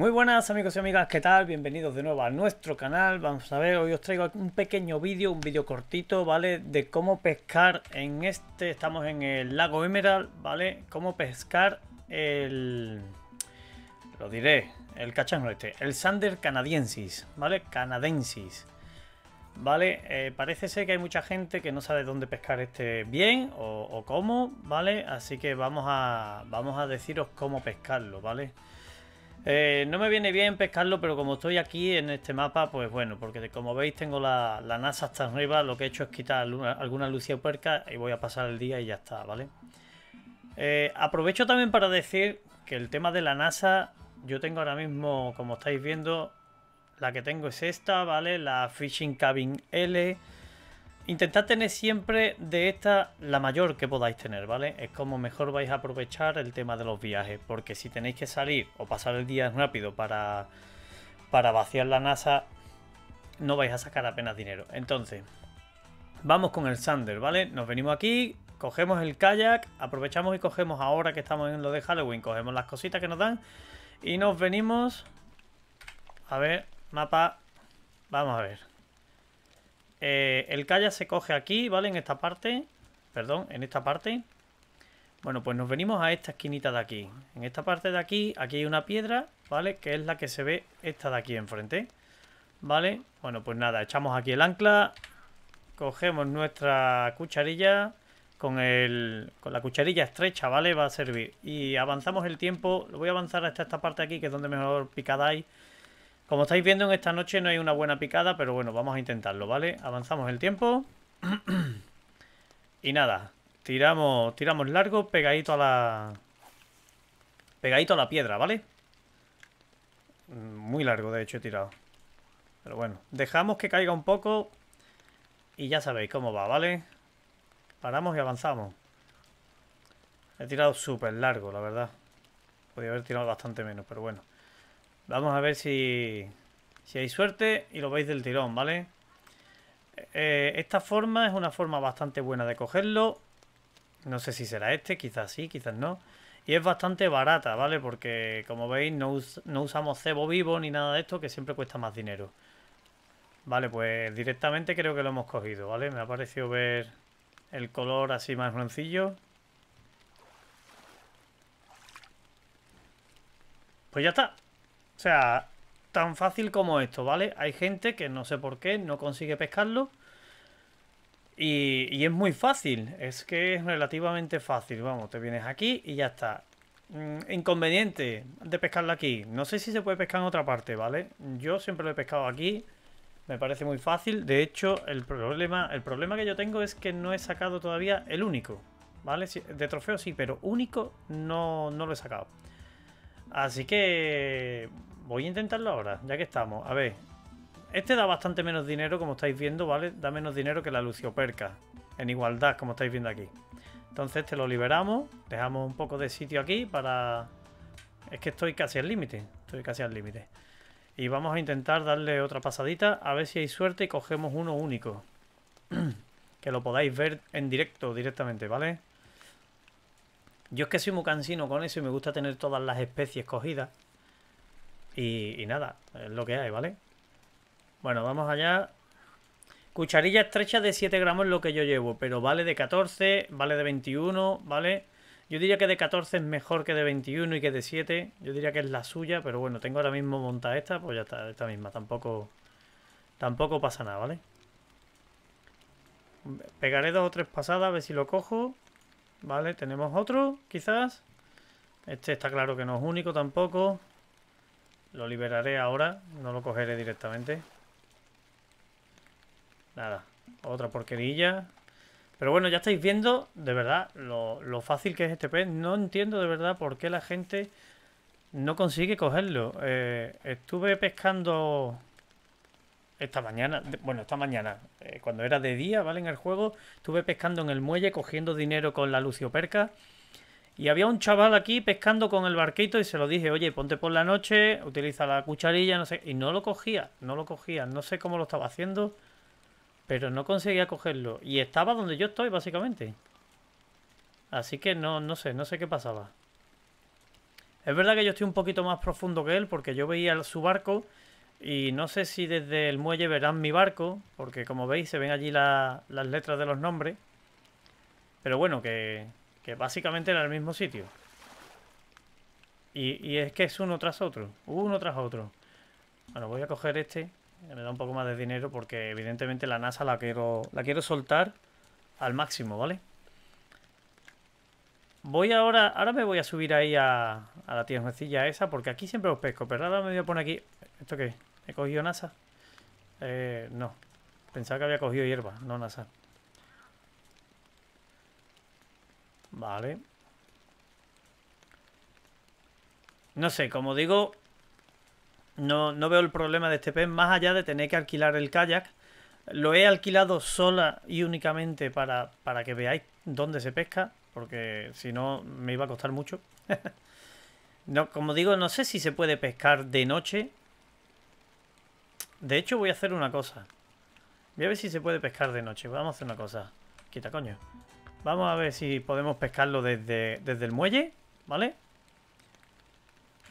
Muy buenas amigos y amigas, ¿qué tal? Bienvenidos de nuevo a nuestro canal. Vamos a ver, hoy os traigo un pequeño vídeo, un vídeo cortito, ¿vale? De cómo pescar en este, estamos en el lago Emerald, ¿vale? Cómo pescar el... Lo diré, el cachango este, el Sander canadiensis, ¿vale? Canadensis. ¿Vale? Eh, parece ser que hay mucha gente que no sabe dónde pescar este bien o, cómo, ¿vale? Así que vamos a, vamos a deciros cómo pescarlo, ¿vale? vale eh, no me viene bien pescarlo, pero como estoy aquí en este mapa, pues bueno, porque como veis tengo la, NASA hasta arriba, lo que he hecho es quitar alguna, alguna puerca y voy a pasar el día y ya está, ¿vale? Eh, aprovecho también para decir que el tema de la NASA, yo tengo ahora mismo, como estáis viendo, la que tengo es esta, ¿vale? La Fishing Cabin L, Intentad tener siempre de esta la mayor que podáis tener, ¿vale? Es como mejor vais a aprovechar el tema de los viajes, porque si tenéis que salir o pasar el día rápido para, para vaciar la NASA, no vais a sacar apenas dinero. Entonces, vamos con el Sander, ¿vale? Nos venimos aquí, cogemos el kayak, aprovechamos y cogemos ahora que estamos en lo de Halloween, cogemos las cositas que nos dan y nos venimos... A ver, mapa, vamos a ver. Eh, el calla se coge aquí, ¿vale? En esta parte. Perdón, en esta parte. Bueno, pues nos venimos a esta esquinita de aquí. En esta parte de aquí, aquí hay una piedra, ¿vale? Que es la que se ve esta de aquí enfrente. ¿Vale? Bueno, pues nada, echamos aquí el ancla. Cogemos nuestra cucharilla con, el, con la cucharilla estrecha, ¿vale? Va a servir. Y avanzamos el tiempo. Lo voy a avanzar hasta esta parte aquí, que es donde mejor picada como estáis viendo, en esta noche no hay una buena picada, pero bueno, vamos a intentarlo, ¿vale? Avanzamos el tiempo. y nada, tiramos, tiramos largo pegadito a la... Pegadito a la piedra, ¿vale? Mm, muy largo, de hecho, he tirado. Pero bueno, dejamos que caiga un poco y ya sabéis cómo va, ¿vale? Paramos y avanzamos. He tirado súper largo, la verdad. Podría haber tirado bastante menos, pero bueno. Vamos a ver si, si hay suerte y lo veis del tirón, ¿vale? Eh, esta forma es una forma bastante buena de cogerlo. No sé si será este, quizás sí, quizás no. Y es bastante barata, ¿vale? Porque como veis no, no usamos cebo vivo ni nada de esto que siempre cuesta más dinero. Vale, pues directamente creo que lo hemos cogido, ¿vale? Me ha parecido ver el color así más broncillo. Pues ya está. O sea, tan fácil como esto, ¿vale? Hay gente que no sé por qué no consigue pescarlo. Y, es muy fácil, es que es relativamente fácil. Vamos, te vienes aquí y ya está. Mm, inconveniente de pescarlo aquí. No sé si se puede pescar en otra parte, ¿vale? Yo siempre lo he pescado aquí. Me parece muy fácil. De hecho, el problema, el problema que yo tengo es que no he sacado todavía el único. ¿Vale? De trofeo sí, pero único no, no lo he sacado. Así que Voy a intentarlo ahora, ya que estamos. A ver. Este da bastante menos dinero, como estáis viendo, ¿vale? Da menos dinero que la lucioperca. En igualdad, como estáis viendo aquí. Entonces te lo liberamos. Dejamos un poco de sitio aquí para... Es que estoy casi al límite. Estoy casi al límite. Y vamos a intentar darle otra pasadita. A ver si hay suerte y cogemos uno único. que lo podáis ver en directo directamente, ¿vale? Yo es que soy muy cansino con eso y me gusta tener todas las especies cogidas. Y, nada, es lo que hay, ¿vale? Bueno, vamos allá. Cucharilla estrecha de 7 gramos es lo que yo llevo, pero vale de 14, vale de 21, ¿vale? Yo diría que de 14 es mejor que de 21 y que de 7. Yo diría que es la suya, pero bueno, tengo ahora mismo montada esta, pues ya está, esta misma. Tampoco, tampoco pasa nada, ¿vale? Pegaré dos o tres pasadas a ver si lo cojo. Vale, tenemos otro, quizás. Este está claro que no es único tampoco. Lo liberaré ahora, no lo cogeré directamente. Nada, otra porquerilla. Pero bueno, ya estáis viendo, de verdad, lo, fácil que es este pez. No entiendo de verdad por qué la gente no consigue cogerlo. Eh, estuve pescando esta mañana, bueno, esta mañana, eh, cuando era de día, ¿vale? En el juego, estuve pescando en el muelle, cogiendo dinero con la lucioperca. perca y había un chaval aquí pescando con el barquito y se lo dije, oye, ponte por la noche, utiliza la cucharilla, no sé. Y no lo cogía, no lo cogía. No sé cómo lo estaba haciendo, pero no conseguía cogerlo. Y estaba donde yo estoy, básicamente. Así que no, no sé, no sé qué pasaba. Es verdad que yo estoy un poquito más profundo que él porque yo veía su barco y no sé si desde el muelle verán mi barco, porque como veis se ven allí las letras de los nombres. Pero bueno, que, básicamente era el mismo sitio. Y, es que es uno tras otro, uno tras otro. Bueno, voy a coger este, me da un poco más de dinero porque evidentemente la NASA la quiero, la quiero soltar al máximo, ¿vale? Voy ahora, ahora me voy a subir ahí a, a la tiernecilla esa porque aquí siempre os pesco, pero ahora me voy a poner aquí... ¿Esto qué? ¿He cogido NASA? Eh, no, pensaba que había cogido hierba, no NASA. Vale. No sé, como digo, no, no veo el problema de este pez más allá de tener que alquilar el kayak. Lo he alquilado sola y únicamente para, que veáis dónde se pesca, porque si no me iba a costar mucho. no, como digo, no sé si se puede pescar de noche. De hecho, voy a hacer una cosa. Voy a ver si se puede pescar de noche. Vamos a hacer una cosa. Quita, coño. Vamos a ver si podemos pescarlo desde, desde el muelle, ¿vale?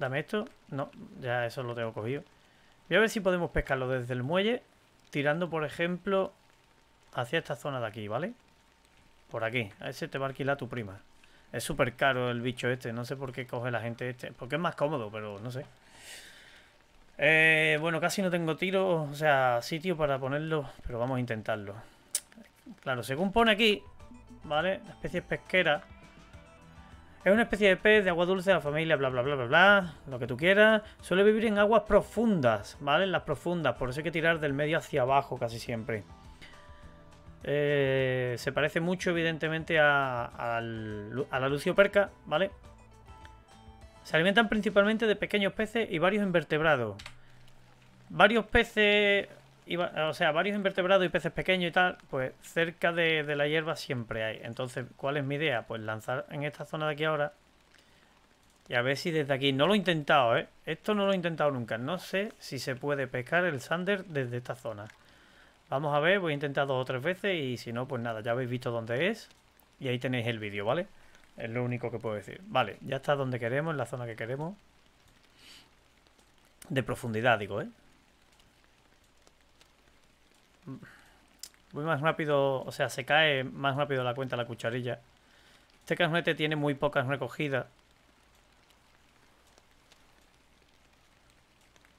Dame esto. No, ya eso lo tengo cogido. Voy a ver si podemos pescarlo desde el muelle, tirando, por ejemplo, hacia esta zona de aquí, ¿vale? Por aquí. A ese te va a alquilar tu prima. Es súper caro el bicho este. No sé por qué coge la gente este. Porque es más cómodo, pero no sé. Eh, bueno, casi no tengo tiro, o sea, sitio para ponerlo, pero vamos a intentarlo. Claro, según pone aquí, ¿vale? La especie pesquera. Es una especie de pez de agua dulce de la familia, bla, bla, bla, bla, bla, lo que tú quieras. Suele vivir en aguas profundas, ¿vale? En las profundas, por eso hay que tirar del medio hacia abajo casi siempre. Eh, se parece mucho, evidentemente, a, a, lucio a la lucioperca, ¿vale? Se alimentan principalmente de pequeños peces y varios invertebrados. Varios peces o sea, varios invertebrados y peces pequeños y tal, pues cerca de, de la hierba siempre hay. Entonces, ¿cuál es mi idea? Pues lanzar en esta zona de aquí ahora y a ver si desde aquí... No lo he intentado, ¿eh? Esto no lo he intentado nunca. No sé si se puede pescar el sander desde esta zona. Vamos a ver, voy a intentar dos o tres veces y si no, pues nada, ya habéis visto dónde es. Y ahí tenéis el vídeo, ¿vale? Es lo único que puedo decir. Vale, ya está donde queremos, en la zona que queremos. De profundidad, digo, ¿eh? voy más rápido, o sea, se cae más rápido la cuenta la cucharilla. Este casnete tiene muy pocas recogidas.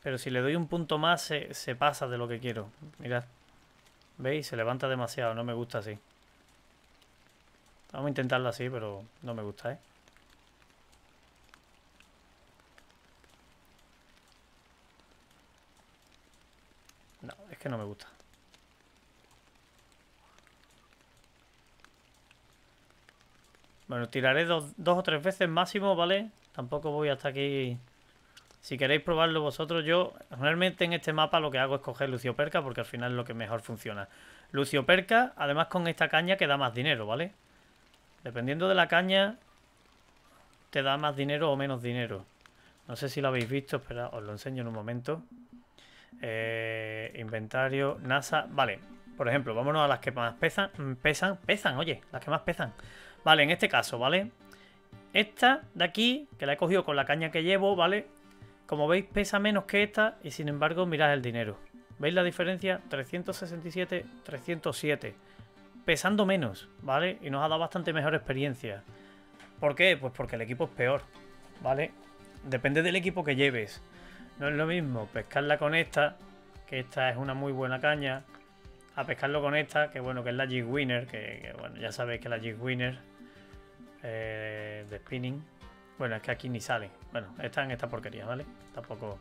Pero si le doy un punto más, se, se pasa de lo que quiero. Mirad. ¿Veis? Se levanta demasiado, no me gusta así. Vamos a intentarlo así, pero no me gusta, ¿eh? No, es que no me gusta. Bueno, tiraré dos, o tres veces máximo, ¿vale? Tampoco voy hasta aquí... Si queréis probarlo vosotros, yo realmente en este mapa lo que hago es coger lucio perca porque al final es lo que mejor funciona. lucio perca además con esta caña que da más dinero, ¿vale? Dependiendo de la caña, te da más dinero o menos dinero. No sé si lo habéis visto, espera, os lo enseño en un momento. Eh, inventario, NASA, vale. Por ejemplo, vámonos a las que más pesan, pesan, pesan, oye, las que más pesan. Vale, en este caso, ¿vale? Esta de aquí, que la he cogido con la caña que llevo, ¿vale? Como veis, pesa menos que esta y sin embargo, mirad el dinero. ¿Veis la diferencia? 367, 307. Pesando menos, ¿vale? Y nos ha dado bastante mejor experiencia. ¿Por qué? Pues porque el equipo es peor, ¿vale? Depende del equipo que lleves. No es lo mismo pescarla con esta, que esta es una muy buena caña, a pescarlo con esta, que bueno, que es la Jig Winner, que, bueno, ya sabéis que la Jig Winner eh, de spinning. Bueno, es que aquí ni sale. Bueno, está en esta porquería, ¿vale? Tampoco.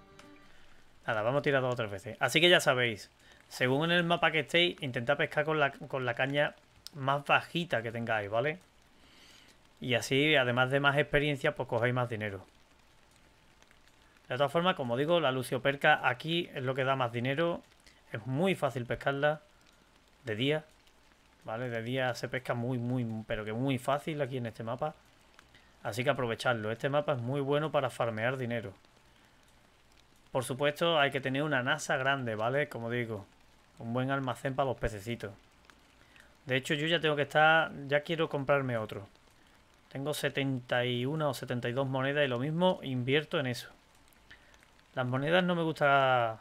Nada, vamos a tirar dos o tres veces. Así que ya sabéis, según en el mapa que estéis, intentad pescar con la, con la caña más bajita que tengáis, ¿vale? Y así, además de más experiencia, pues cogéis más dinero. De todas formas, como digo, la Lucio Perca aquí es lo que da más dinero. Es muy fácil pescarla de día, ¿vale? De día se pesca muy, muy, pero que muy fácil aquí en este mapa. Así que aprovecharlo. Este mapa es muy bueno para farmear dinero. Por supuesto, hay que tener una NASA grande, ¿vale? Como digo, un buen almacén para los pececitos. De hecho, yo ya tengo que estar... Ya quiero comprarme otro. Tengo 71 o 72 monedas y lo mismo invierto en eso. Las monedas no me gusta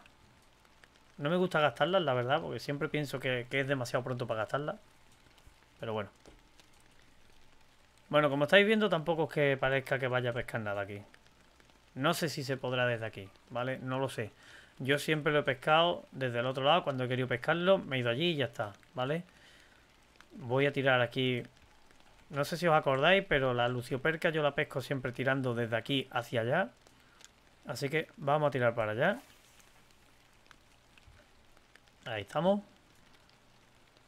no me gusta gastarlas, la verdad, porque siempre pienso que, es demasiado pronto para gastarlas. Pero bueno. Bueno, como estáis viendo, tampoco es que parezca que vaya a pescar nada aquí. No sé si se podrá desde aquí, ¿vale? No lo sé. Yo siempre lo he pescado desde el otro lado. Cuando he querido pescarlo, me he ido allí y ya está, ¿vale? Voy a tirar aquí... No sé si os acordáis, pero la lucioperca yo la pesco siempre tirando desde aquí hacia allá. Así que vamos a tirar para allá. Ahí estamos.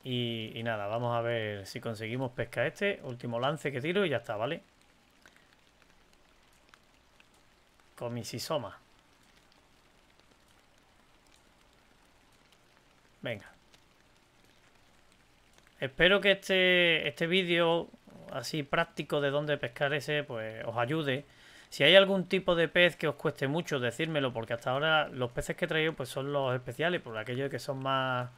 Y, nada, vamos a ver si conseguimos pescar este. Último lance que tiro y ya está, ¿vale? sisoma. Venga. Espero que este, este vídeo así práctico de dónde pescar ese, pues os ayude si hay algún tipo de pez que os cueste mucho, decírmelo, porque hasta ahora los peces que he traído pues, son los especiales, por aquello que son más,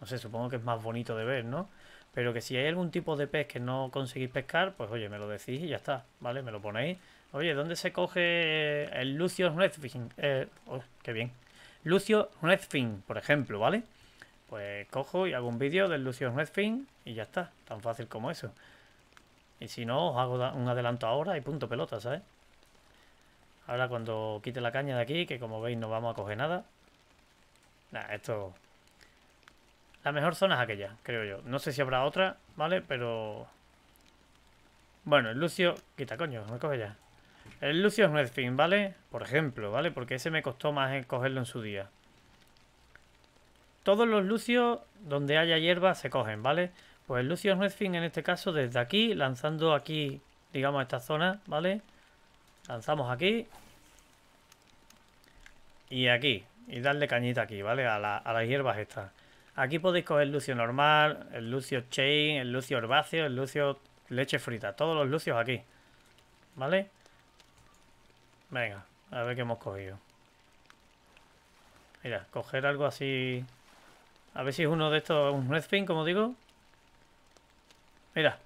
no sé, supongo que es más bonito de ver, ¿no? Pero que si hay algún tipo de pez que no conseguís pescar, pues oye, me lo decís y ya está, ¿vale? Me lo ponéis. Oye, ¿dónde se coge el Lucio Redfin? Eh, oh, qué bien. Lucio Redfin, por ejemplo, ¿vale? Pues cojo y hago un vídeo del Lucio Redfin y ya está. Tan fácil como eso. Y si no, os hago un adelanto ahora y punto pelota, ¿sabes? Ahora cuando quite la caña de aquí, que como veis no vamos a coger nada. Nah, esto... La mejor zona es aquella, creo yo. No sé si habrá otra, ¿vale? Pero... Bueno, el Lucio... Quita, coño, me coge ya. El Lucio es un ¿vale? Por ejemplo, ¿vale? Porque ese me costó más cogerlo en su día. Todos los Lucios donde haya hierba se cogen, ¿vale? Pues el Lucio es un en este caso desde aquí, lanzando aquí, digamos, esta zona, ¿vale? vale Lanzamos aquí. Y aquí. Y darle cañita aquí, ¿vale? A, las hierbas estas. Aquí podéis coger lucio normal, el lucio chain, el lucio herbáceo, el lucio leche frita. Todos los lucios aquí. ¿Vale? Venga, a ver qué hemos cogido. Mira, coger algo así... A ver si es uno de estos, un redfin, como digo. Mira,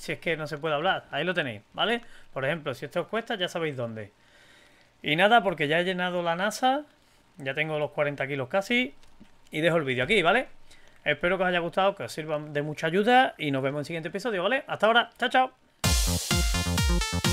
si es que no se puede hablar. Ahí lo tenéis, ¿vale? Por ejemplo, si esto os cuesta, ya sabéis dónde. Y nada, porque ya he llenado la NASA, ya tengo los 40 kilos casi, y dejo el vídeo aquí, ¿vale? Espero que os haya gustado, que os sirva de mucha ayuda, y nos vemos en el siguiente episodio, ¿vale? Hasta ahora, chao, chao.